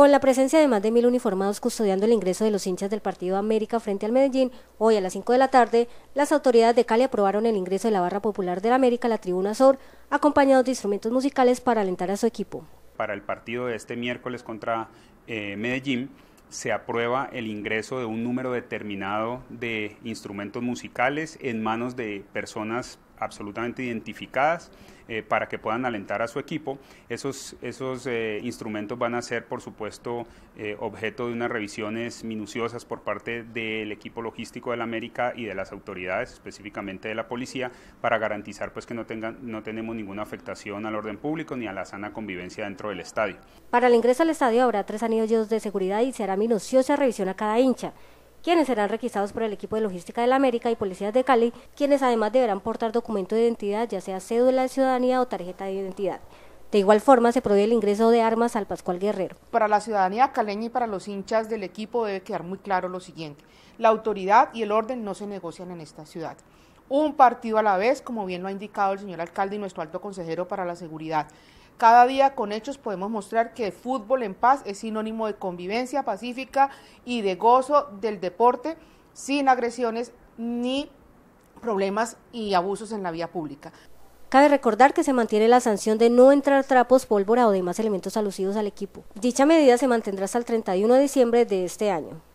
Con la presencia de más de mil uniformados custodiando el ingreso de los hinchas del Partido América frente al Medellín, hoy a las 5 de la tarde, las autoridades de Cali aprobaron el ingreso de la Barra Popular del América la Tribuna Sor, acompañados de instrumentos musicales para alentar a su equipo. Para el partido de este miércoles contra eh, Medellín, se aprueba el ingreso de un número determinado de instrumentos musicales en manos de personas absolutamente identificadas eh, para que puedan alentar a su equipo. Esos, esos eh, instrumentos van a ser, por supuesto, eh, objeto de unas revisiones minuciosas por parte del equipo logístico de la América y de las autoridades, específicamente de la policía, para garantizar pues, que no, tengan, no tenemos ninguna afectación al orden público ni a la sana convivencia dentro del estadio. Para el ingreso al estadio habrá tres anillos de seguridad y se hará minuciosa revisión a cada hincha quienes serán requisados por el equipo de logística de la América y policías de Cali, quienes además deberán portar documento de identidad, ya sea cédula de ciudadanía o tarjeta de identidad. De igual forma, se prohíbe el ingreso de armas al Pascual Guerrero. Para la ciudadanía caleña y para los hinchas del equipo debe quedar muy claro lo siguiente. La autoridad y el orden no se negocian en esta ciudad un partido a la vez, como bien lo ha indicado el señor alcalde y nuestro alto consejero para la seguridad. Cada día con hechos podemos mostrar que fútbol en paz es sinónimo de convivencia pacífica y de gozo del deporte sin agresiones ni problemas y abusos en la vía pública. Cabe recordar que se mantiene la sanción de no entrar trapos, pólvora o demás elementos alusivos al equipo. Dicha medida se mantendrá hasta el 31 de diciembre de este año.